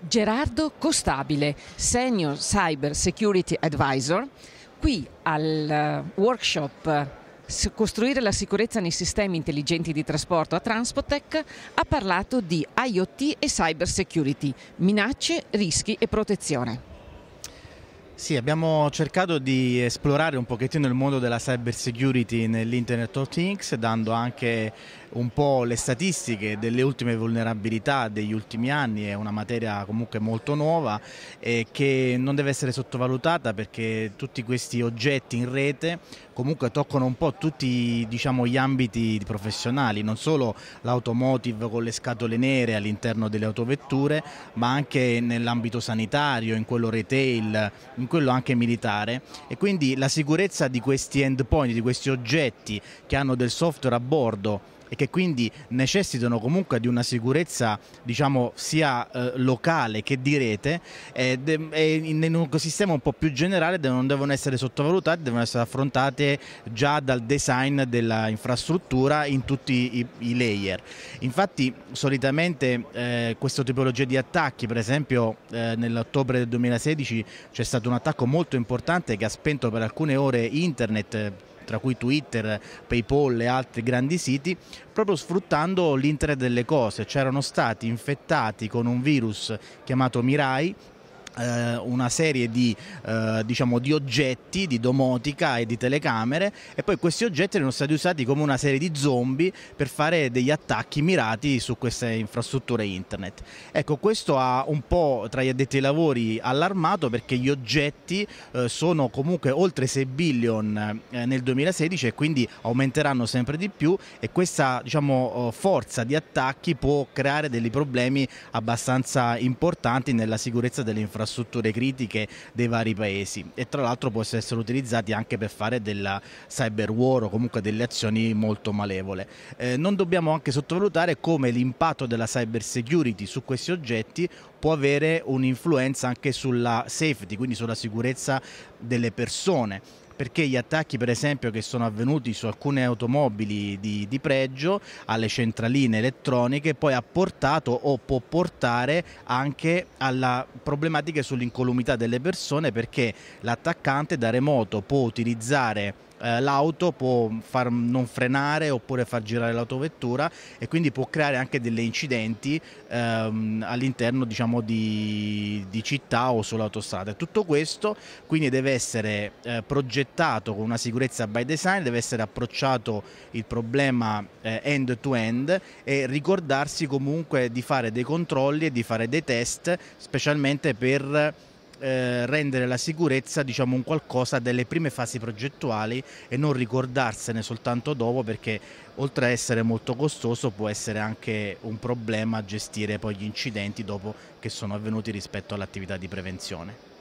Gerardo Costabile, Senior Cyber Security Advisor, qui al eh, workshop eh, Costruire la sicurezza nei sistemi intelligenti di trasporto a Transpotec ha parlato di IoT e cyber security, minacce, rischi e protezione. Sì, abbiamo cercato di esplorare un pochettino il mondo della cyber security nell'Internet of Things, dando anche un po' le statistiche delle ultime vulnerabilità degli ultimi anni, è una materia comunque molto nuova e che non deve essere sottovalutata perché tutti questi oggetti in rete comunque toccano un po' tutti diciamo, gli ambiti professionali, non solo l'automotive con le scatole nere all'interno delle autovetture, ma anche nell'ambito sanitario, in quello retail, in quello anche militare e quindi la sicurezza di questi endpoint, di questi oggetti che hanno del software a bordo e che quindi necessitano comunque di una sicurezza diciamo sia eh, locale che di rete e, e in un ecosistema un po' più generale non devono essere sottovalutate, devono essere affrontate già dal design dell'infrastruttura in tutti i, i, layer. Infatti solitamente eh, questa tipologia di attacchi, per esempio eh, nell'ottobre del 2016 c'è stato un attacco molto importante che ha spento per alcune ore internet tra cui Twitter, PayPal e altri grandi siti, proprio sfruttando l'Internet delle cose. C'erano stati infettati con un virus chiamato Mirai eh, una serie di, eh, diciamo, di, oggetti, di domotica e di telecamere e poi questi oggetti erano stati usati come una serie di zombie per fare degli attacchi mirati su queste infrastrutture internet. Ecco, questo ha un po' tra gli addetti ai lavori allarmato perché gli oggetti eh, sono comunque oltre 6 billion eh, nel 2016 e quindi aumenteranno sempre di più e questa diciamo, eh, forza di attacchi può creare dei problemi abbastanza importanti nella sicurezza delle infrastrutture infrastrutture critiche dei vari paesi e tra l'altro possono essere utilizzati anche per fare della cyber war o comunque delle azioni molto malevole. Eh, non dobbiamo anche sottovalutare come l'impatto della cyber security su questi oggetti può avere un'influenza anche sulla safety, quindi sulla sicurezza delle persone perché gli attacchi per esempio che sono avvenuti su alcune automobili di, di pregio alle centraline elettroniche poi ha portato o può portare anche alla problematiche sull'incolumità delle persone perché l'attaccante da remoto può utilizzare eh, l'auto può far non frenare oppure far girare l'autovettura e quindi può creare anche degli incidenti ehm, all'interno diciamo, di, di, città o sull'autostrada. Tutto questo quindi deve essere eh, progettato con una sicurezza by design, deve essere approcciato il problema eh, end to end e ricordarsi comunque di fare dei controlli e di fare dei test specialmente per eh, rendere la sicurezza diciamo, un qualcosa delle prime fasi progettuali e non ricordarsene soltanto dopo perché oltre a essere molto costoso può essere anche un problema gestire poi gli incidenti dopo che sono avvenuti rispetto all'attività di prevenzione.